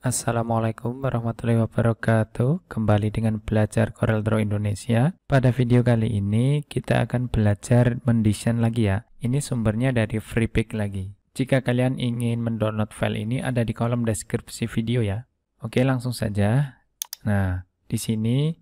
Assalamualaikum warahmatullahi wabarakatuh Kembali dengan belajar Corel Draw Indonesia Pada video kali ini kita akan belajar mendesain lagi ya Ini sumbernya dari FreePick lagi Jika kalian ingin mendownload file ini ada di kolom deskripsi video ya Oke langsung saja Nah di sini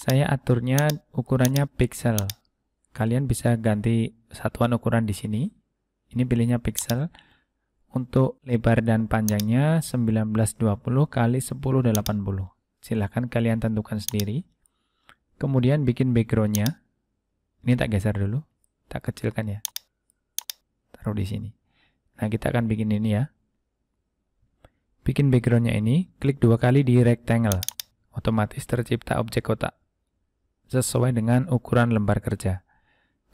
saya aturnya ukurannya pixel Kalian bisa ganti satuan ukuran di sini Ini pilihnya pixel untuk lebar dan panjangnya 1920 kali delapan puluh. Silahkan kalian tentukan sendiri. Kemudian bikin backgroundnya. Ini tak geser dulu. Tak kecilkan ya. Taruh di sini. Nah, kita akan bikin ini ya. Bikin backgroundnya ini, klik dua kali di rectangle. Otomatis tercipta objek kotak. Sesuai dengan ukuran lembar kerja.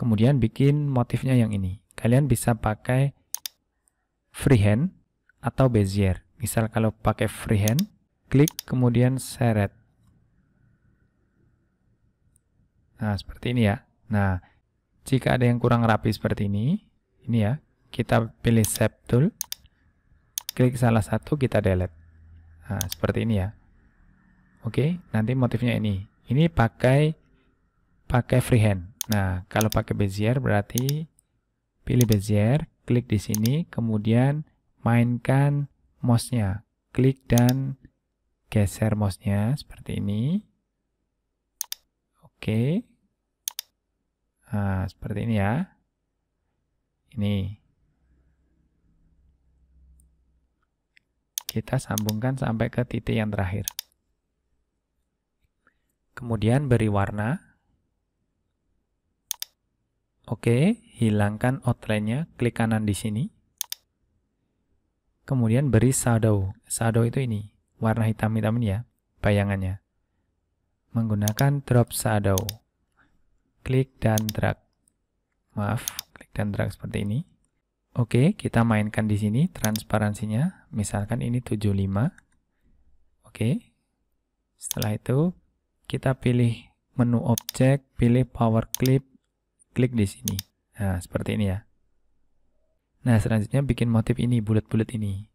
Kemudian bikin motifnya yang ini. Kalian bisa pakai freehand atau bezier. Misal kalau pakai freehand, klik kemudian seret. Nah, seperti ini ya. Nah, jika ada yang kurang rapi seperti ini, ini ya, kita pilih shape tool, klik salah satu, kita delete. Nah, seperti ini ya. Oke, nanti motifnya ini. Ini pakai pakai freehand. Nah, kalau pakai bezier berarti pilih bezier, Klik di sini, kemudian mainkan mouse-nya. Klik dan geser mouse-nya seperti ini. Oke. Nah, seperti ini ya. Ini. Kita sambungkan sampai ke titik yang terakhir. Kemudian beri warna. Oke, hilangkan outline-nya, klik kanan di sini. Kemudian beri shadow. Shadow itu ini, warna hitam-hitam ini ya, bayangannya. Menggunakan drop shadow. Klik dan drag. Maaf, klik dan drag seperti ini. Oke, kita mainkan di sini transparansinya. Misalkan ini 75. Oke. Setelah itu, kita pilih menu objek, pilih power clip, klik di sini. Nah, seperti ini ya. Nah, selanjutnya bikin motif ini, bulat-bulat ini.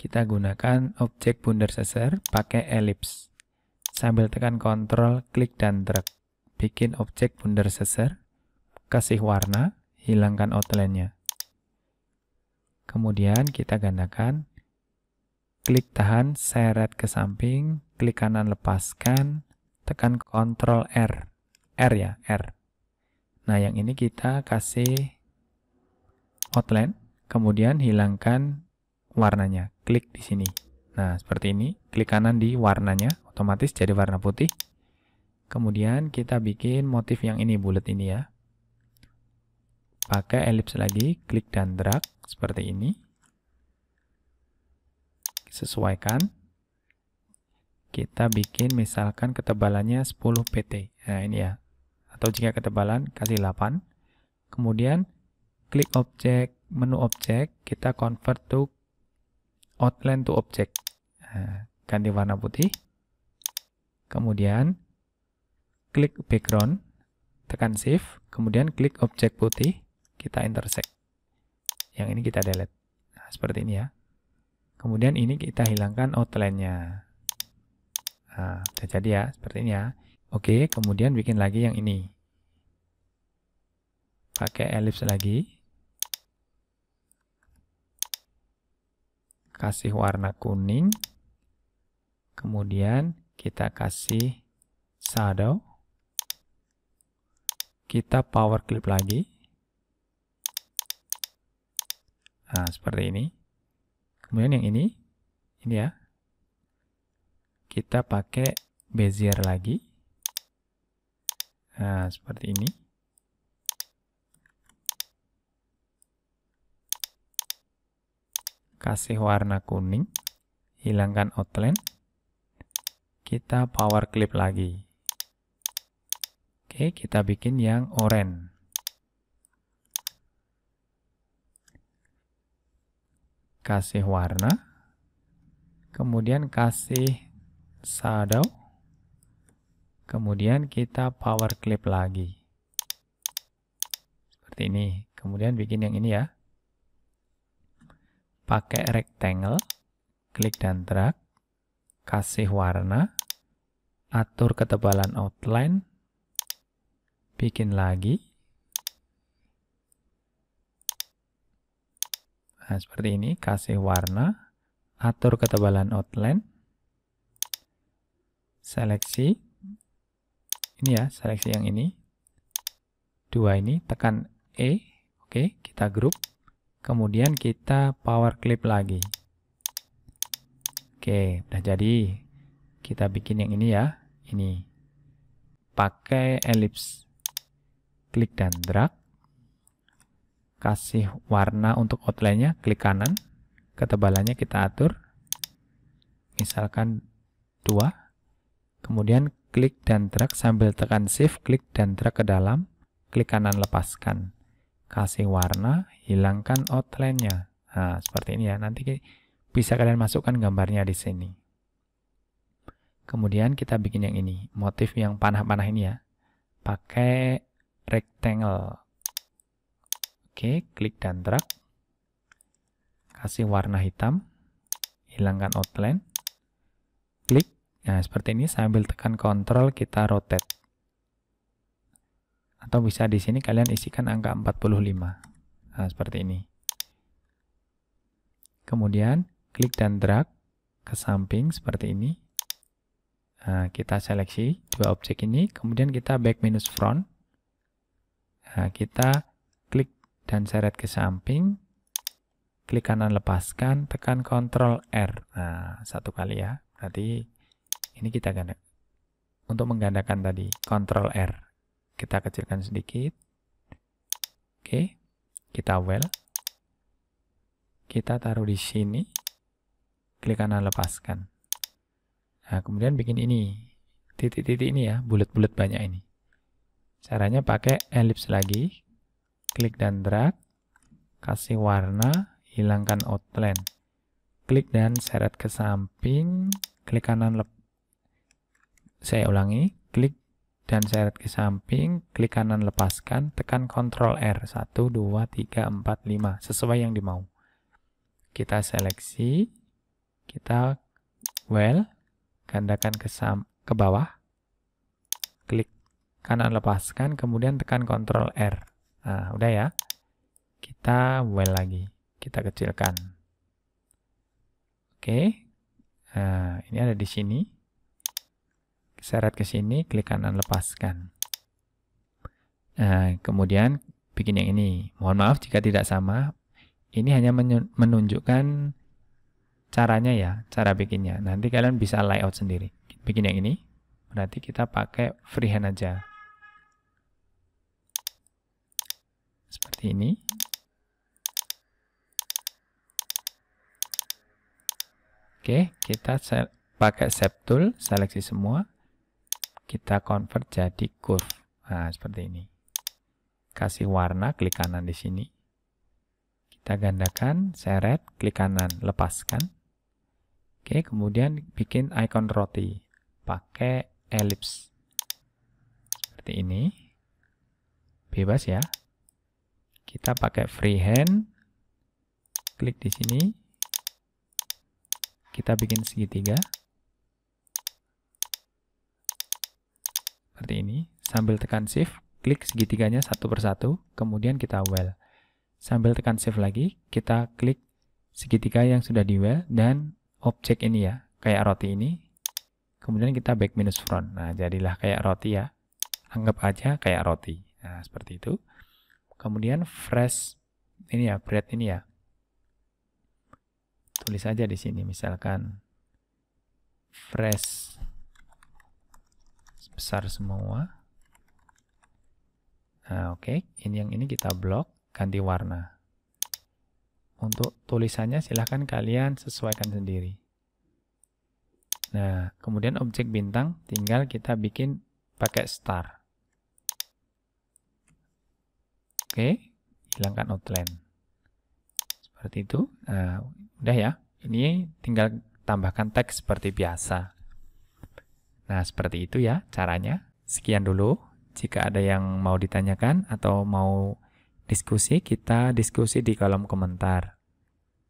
Kita gunakan objek bundar seser, pakai elips. Sambil tekan Ctrl, klik, dan drag. Bikin objek bundar seser. kasih warna, hilangkan outline-nya. Kemudian kita gandakan, klik tahan, seret ke samping, klik kanan lepaskan, tekan Ctrl R. R ya, R. Nah, yang ini kita kasih outline, kemudian hilangkan warnanya. Klik di sini. Nah, seperti ini. Klik kanan di warnanya, otomatis jadi warna putih. Kemudian kita bikin motif yang ini, bulat ini ya. Pakai ellipse lagi, klik dan drag seperti ini. Sesuaikan. Kita bikin misalkan ketebalannya 10 pt. Nah, ini ya, atau jika ketebalan kasih 8 kemudian klik objek menu objek kita convert to outline to object nah, ganti warna putih kemudian klik background tekan shift kemudian klik objek putih kita intersect yang ini kita delete nah, seperti ini ya kemudian ini kita hilangkan outline-nya nah, jadi ya seperti ini ya Oke, kemudian bikin lagi yang ini pakai elips lagi kasih warna kuning kemudian kita kasih shadow kita power clip lagi nah seperti ini kemudian yang ini ini ya kita pakai bezier lagi nah seperti ini kasih warna kuning, hilangkan outline, kita power clip lagi. Oke, kita bikin yang orange. Kasih warna, kemudian kasih shadow, kemudian kita power clip lagi. Seperti ini, kemudian bikin yang ini ya pakai rectangle, klik dan drag, kasih warna, atur ketebalan outline, bikin lagi. Nah, seperti ini, kasih warna, atur ketebalan outline, seleksi, ini ya, seleksi yang ini, dua ini, tekan E, oke, kita grup, kemudian kita power clip lagi oke udah jadi kita bikin yang ini ya ini pakai ellipse klik dan drag kasih warna untuk outline-nya klik kanan ketebalannya kita atur misalkan dua. kemudian klik dan drag sambil tekan shift klik dan drag ke dalam klik kanan lepaskan kasih warna, hilangkan outline-nya. Nah, seperti ini ya. Nanti bisa kalian masukkan gambarnya di sini. Kemudian kita bikin yang ini, motif yang panah-panah ini ya. Pakai rectangle. Oke, klik dan drag. Kasih warna hitam. Hilangkan outline. Klik. Nah, seperti ini sambil tekan Ctrl kita rotate atau bisa di sini kalian isikan angka 45 nah, seperti ini kemudian klik dan drag ke samping seperti ini nah, kita seleksi dua objek ini kemudian kita back minus front nah, kita klik dan seret ke samping klik kanan lepaskan tekan Ctrl R nah satu kali ya berarti ini kita ganda untuk menggandakan tadi Ctrl R kita kecilkan sedikit. Oke, kita well. Kita taruh di sini. Klik kanan lepaskan. Nah, kemudian bikin ini. Titik-titik ini ya, bulat-bulat banyak ini. Caranya pakai ellipse lagi. Klik dan drag. Kasih warna, hilangkan outline. Klik dan seret ke samping. Klik kanan lep. Saya ulangi, klik dan seret ke samping, klik kanan lepaskan, tekan Ctrl R 1 2 3 4 5 sesuai yang dimau. Kita seleksi, kita well, gandakan ke sam ke bawah. Klik kanan lepaskan, kemudian tekan Ctrl R. Nah, udah ya. Kita well lagi. Kita kecilkan. Oke. Nah, ini ada di sini seret ke sini, klik kanan lepaskan. Nah, kemudian bikin yang ini. Mohon maaf jika tidak sama. Ini hanya menunjukkan caranya ya, cara bikinnya. Nanti kalian bisa layout sendiri. Bikin yang ini, berarti kita pakai freehand aja. Seperti ini. Oke, kita pakai shape tool, seleksi semua kita convert jadi curve. Nah, seperti ini. Kasih warna, klik kanan di sini. Kita gandakan, seret, klik kanan, lepaskan. Oke, kemudian bikin icon roti. Pakai ellipse. Seperti ini. Bebas ya. Kita pakai freehand. Klik di sini. Kita bikin segitiga. seperti ini. Sambil tekan shift, klik segitiganya satu persatu, kemudian kita well. Sambil tekan shift lagi, kita klik segitiga yang sudah di well dan objek ini ya, kayak roti ini. Kemudian kita back minus front. Nah, jadilah kayak roti ya. Anggap aja kayak roti. Nah, seperti itu. Kemudian fresh ini ya, bread ini ya. Tulis aja di sini misalkan fresh besar semua. Nah, oke, okay. ini yang ini kita blok, ganti warna. Untuk tulisannya silahkan kalian sesuaikan sendiri. Nah, kemudian objek bintang tinggal kita bikin pakai star. Oke, okay. hilangkan outline. Seperti itu. Nah, udah ya. Ini tinggal tambahkan teks seperti biasa. Nah, seperti itu ya caranya. Sekian dulu. Jika ada yang mau ditanyakan atau mau diskusi, kita diskusi di kolom komentar.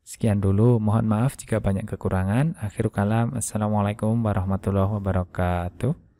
Sekian dulu. Mohon maaf jika banyak kekurangan. Akhirul kalam. Assalamualaikum warahmatullahi wabarakatuh.